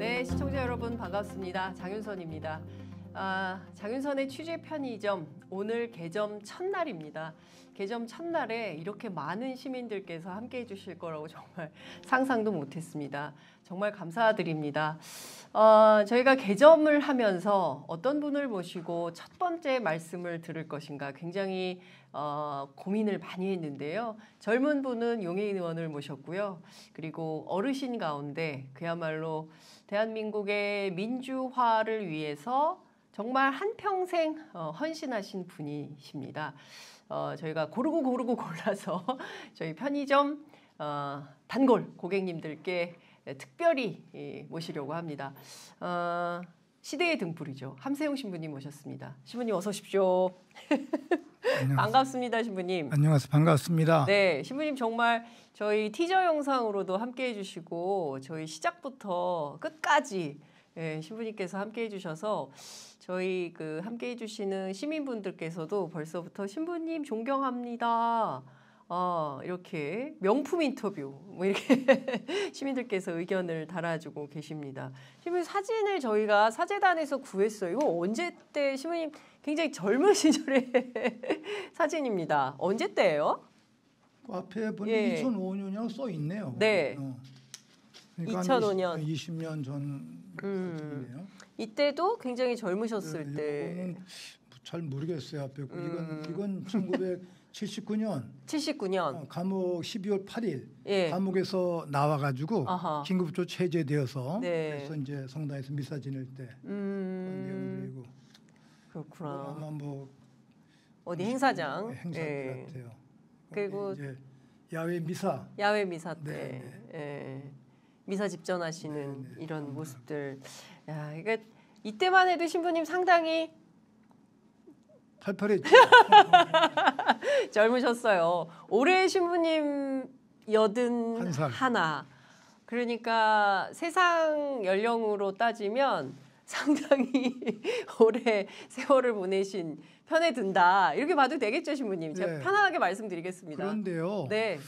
네, 시청자 여러분 반갑습니다. 장윤선입니다. 아, 장윤선의 취재 편의점 오늘 개점 첫날입니다. 개점 첫날에 이렇게 많은 시민들께서 함께 해주실 거라고 정말 상상도 못했습니다. 정말 감사드립니다. 어, 저희가 개점을 하면서 어떤 분을 모시고 첫 번째 말씀을 들을 것인가 굉장히 어, 고민을 많이 했는데요. 젊은 분은 용해인 의원을 모셨고요. 그리고 어르신 가운데 그야말로 대한민국의 민주화를 위해서 정말 한평생 어, 헌신하신 분이십니다. 어, 저희가 고르고 고르고 골라서 저희 편의점 어, 단골 고객님들께 특별히 예, 모시려고 합니다. 어, 시대의 등불이죠. 함세용 신부님 모셨습니다. 신부님 어서 오십시오. 반갑습니다, 신부님. 안녕하세요. 반갑습니다. 네, 신부님 정말 저희 티저 영상으로도 함께 해주시고 저희 시작부터 끝까지 예, 신부님께서 함께 해주셔서 저희 그 함께 해주시는 시민분들께서도 벌써부터 신부님 존경합니다. 어, 이렇게 명품 인터뷰 뭐 이렇게 시민들께서 의견을 달아주고 계십니다. 신부님 사진을 저희가 사재단에서 구했어요. 이거 언제 때 신부님 굉장히 젊은 시절의 사진입니다. 언제 때예요? 그 앞에 보니 예. 2005년이라고 써 있네요. 네. 어. 그러니까 2005년. 20년 전 음. 이때도 굉장히 젊으셨을 예, 때. 잘 모르겠어요 앞에 음. 이건 이건 1979년 79년 어, 감옥 12월 8일 예. 감옥에서 나와 가지고 긴급조 체제되어서 네. 그래서 이제 성당에서 미사 지낼 때 음. 그런 그렇구나. 뭐 아마 뭐 어디 행사장 뭐 행사 예. 같아요. 그리고 야외 미사 야외 미사 때 네, 네. 예. 미사 집전하시는 네네. 네. 이런 음. 모습들. 야, 이게 이때만 해도 신부님 상당히 팔팔했죠. 젊으셨어요. 올해 신부님 여든 하나. 그러니까 세상 연령으로 따지면 상당히 오래 세월을 보내신 편에 든다. 이렇게 봐도 되겠죠, 신부님. 제가 네. 편안하게 말씀드리겠습니다. 그런데요. 네.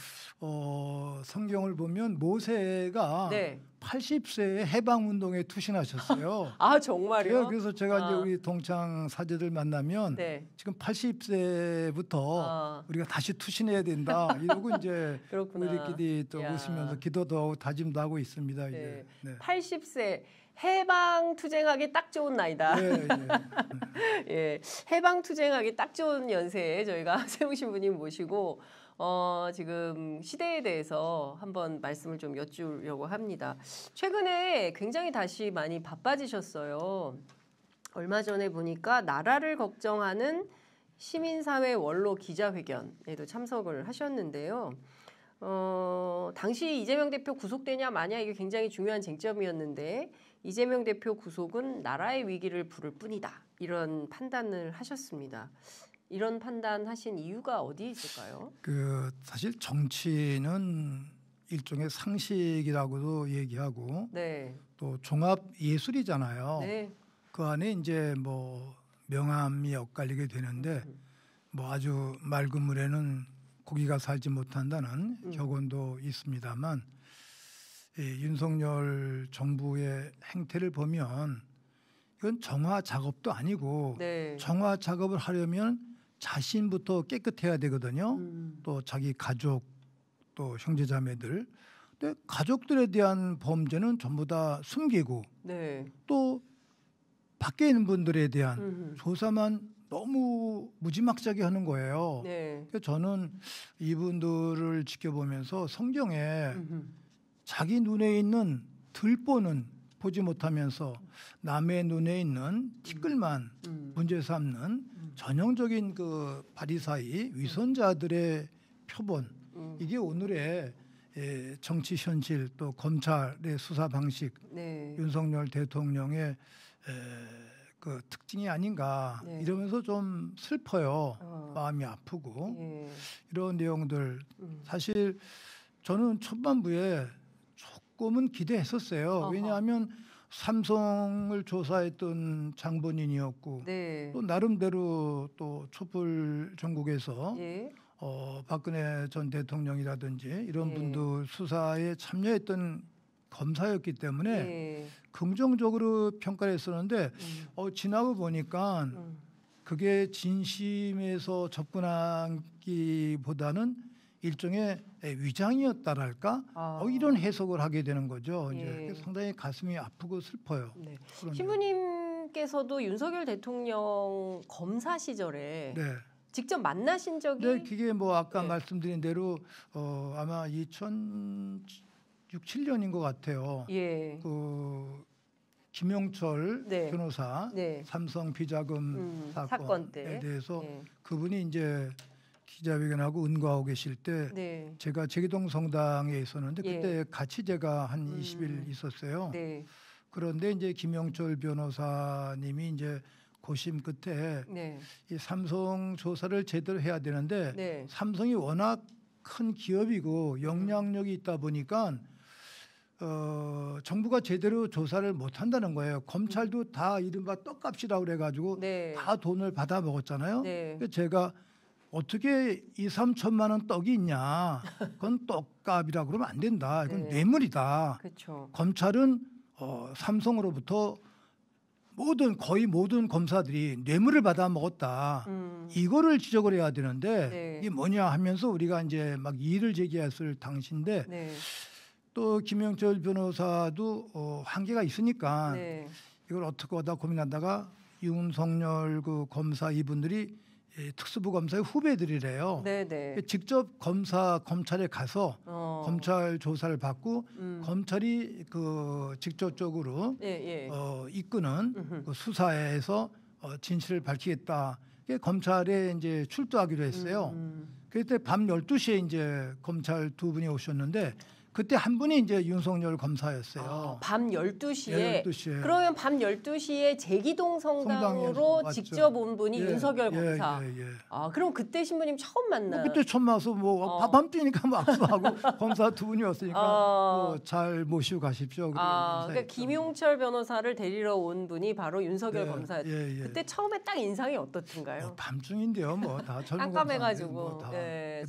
어, 성경을 보면 모세가 네. 80세에 해방 운동에 투신하셨어요. 아 정말요? 네, 그래서 제가 아. 이제 우리 동창 사제들 만나면 네. 지금 80세부터 아. 우리가 다시 투신해야 된다 이러고 이제 우리끼리 또 야. 웃으면서 기도도 하고 다짐도 하고 있습니다. 네. 이제 네. 80세. 해방 투쟁하기 딱 좋은 나이다. 예, 예. 예, 해방 투쟁하기 딱 좋은 연세에 저희가 세우신분님 모시고 어, 지금 시대에 대해서 한번 말씀을 좀 여쭈려고 합니다. 최근에 굉장히 다시 많이 바빠지셨어요. 얼마 전에 보니까 나라를 걱정하는 시민사회 원로 기자회견에도 참석을 하셨는데요. 어, 당시 이재명 대표 구속되냐 마냐 이게 굉장히 중요한 쟁점이었는데 이재명 대표 구속은 나라의 위기를 부를 뿐이다 이런 판단을 하셨습니다. 이런 판단하신 이유가 어디 있을까요? 그 사실 정치는 일종의 상식이라고도 얘기하고 네. 또 종합 예술이잖아요. 네. 그 안에 이제 뭐 명암이 엇갈리게 되는데 음. 뭐 아주 맑은 물에는 고기가 살지 못한다는 음. 격언도 있습니다만 이 윤석열 정부의 행태를 보면 이건 정화 작업도 아니고 네. 정화 작업을 하려면 자신부터 깨끗해야 되거든요. 음. 또 자기 가족 또 형제자매들. 근데 가족들에 대한 범죄는 전부 다 숨기고 네. 또 밖에 있는 분들에 대한 음흠. 조사만 너무 무지막지하게 하는 거예요. 네. 그래서 저는 이분들을 지켜보면서 성경에 음흠. 자기 눈에 있는 들보는 보지 못하면서 남의 눈에 있는 티끌만 음. 음. 문제 삼는 전형적인 그 바리사이 위선자들의 표본 음. 이게 오늘의 예, 정치 현실 또 검찰의 수사 방식 네. 윤석열 대통령의 에, 그 특징이 아닌가 네. 이러면서 좀 슬퍼요 어. 마음이 아프고 예. 이런 내용들 음. 사실 저는 초반부에 조금은 기대했었어요 어허. 왜냐하면 삼성을 조사했던 장본인이었고 네. 또 나름대로 또 촛불 전국에서 예. 어, 박근혜 전 대통령이라든지 이런 예. 분들 수사에 참여했던 검사였기 때문에 예. 긍정적으로 평가를 했었는데 음. 어, 지나고 보니까 음. 그게 진심에서 접근하기보다는 일종의 위장이었다랄까 아. 어, 이런 해석을 하게 되는 거죠. 이제 예. 상당히 가슴이 아프고 슬퍼요. 네. 신부님께서도 윤석열 대통령 검사 시절에 네. 직접 만나신 적이 네, 그게 뭐 아까 네. 말씀드린 대로 어, 아마 2006, 7년인 것 같아요. 예. 그 김용철 네. 변호사 네. 삼성 비자금 음, 사건에 사건 대해서 예. 그분이 이제 기자회견하고 은과하고 계실 때 네. 제가 제기동 성당에 있었는데 그때 예. 같이 제가 한 음. 20일 있었어요. 네. 그런데 이제 김영철 변호사님이 이제 고심 끝에 네. 이 삼성 조사를 제대로 해야 되는데 네. 삼성이 워낙 큰 기업이고 음. 영향력이 있다 보니까 어, 정부가 제대로 조사를 못 한다는 거예요. 검찰도 음. 다 이른바 떡값이라고 그래가지고 네. 다 돈을 받아 먹었잖아요. 네. 그 제가 어떻게 이삼천만원 떡이 있냐. 그건 떡값이라 그러면 안 된다. 이건 네. 뇌물이다. 그쵸. 검찰은 어, 삼성으로부터 모든 거의 모든 검사들이 뇌물을 받아 먹었다. 음. 이거를 지적을 해야 되는데 네. 이게 뭐냐 하면서 우리가 이제 막 이의를 제기했을 당시인데 네. 또 김영철 변호사도 어, 한계가 있으니까 네. 이걸 어떻게 하다 고민하다가 윤석열 그 검사 이분들이 예, 특수부 검사의 후배들이래요. 네네. 직접 검사 검찰에 가서 어. 검찰 조사를 받고 음. 검찰이 그 직접적으로 예, 예. 어, 이끄는 그 수사에서 어, 진실을 밝히겠다. 검찰에 이제 출두하기로 했어요. 음. 음. 그때 밤 12시에 이제 검찰 두 분이 오셨는데 그때 한 분이 이제 윤석열 검사였어요. 아, 밤 12시에, 12시에. 그러면 밤 12시에 제기동 성당으로 직접 온 분이 예, 윤석열 예, 검사. 예, 예, 아, 그럼 그때 신부님 처음 만나요? 뭐 그때 처음 와서 뭐 어. 밤밤뛰니까 뭐 악수하고 검사 두분이왔으니까 아, 어. 뭐잘 모시고 가십시오. 아, 그러니까 김용철 변호사를 데리러 온 분이 바로 윤석열 예, 검사였죠. 그때 처음에 딱 인상이 어떻던가요? 뭐 밤중인데요. 뭐다 젊은 깜깜해가지고. 뭐 다. 뭐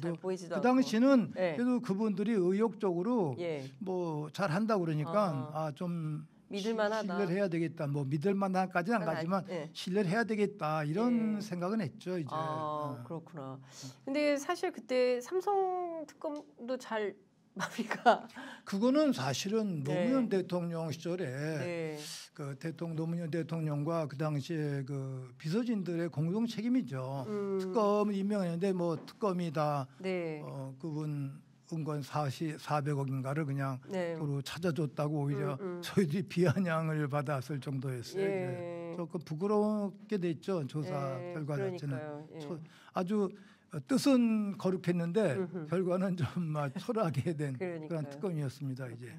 잘 보이지도 그 당시는 그래도 그분들이 의욕적으로 실제로 예. 뭐 잘한다 그러니까 어. 아, 아좀 믿을만하다. 신뢰를 해야 되겠다. 뭐 믿을만한까지는 안 아, 가지만 예. 신뢰를 해야 되겠다 이런 예. 생각은 했죠 이제. 아, 어. 그렇구나. 근데 사실 그때 삼성 특검도 잘 마비가. 그거는 사실은 노무현 네. 대통령 시절에 네. 그 대통령 노무현 대통령과 그 당시에 그 비서진들의 공동 책임이죠. 음. 특검을 임명했는데 뭐 특검이다. 네. 어 그분 나쁜 건 사시 400억인가를 그냥 네. 도로 찾아줬다고 오히려 음, 음. 저희들이 비아냥을 받았을 정도였어요. 예. 조금 부끄럽게 됐죠 조사 예. 결과 자체는 예. 초, 아주 뜻은 거룩했는데 음흠. 결과는 좀막 초라하게 된 그런 특검이었습니다 이제.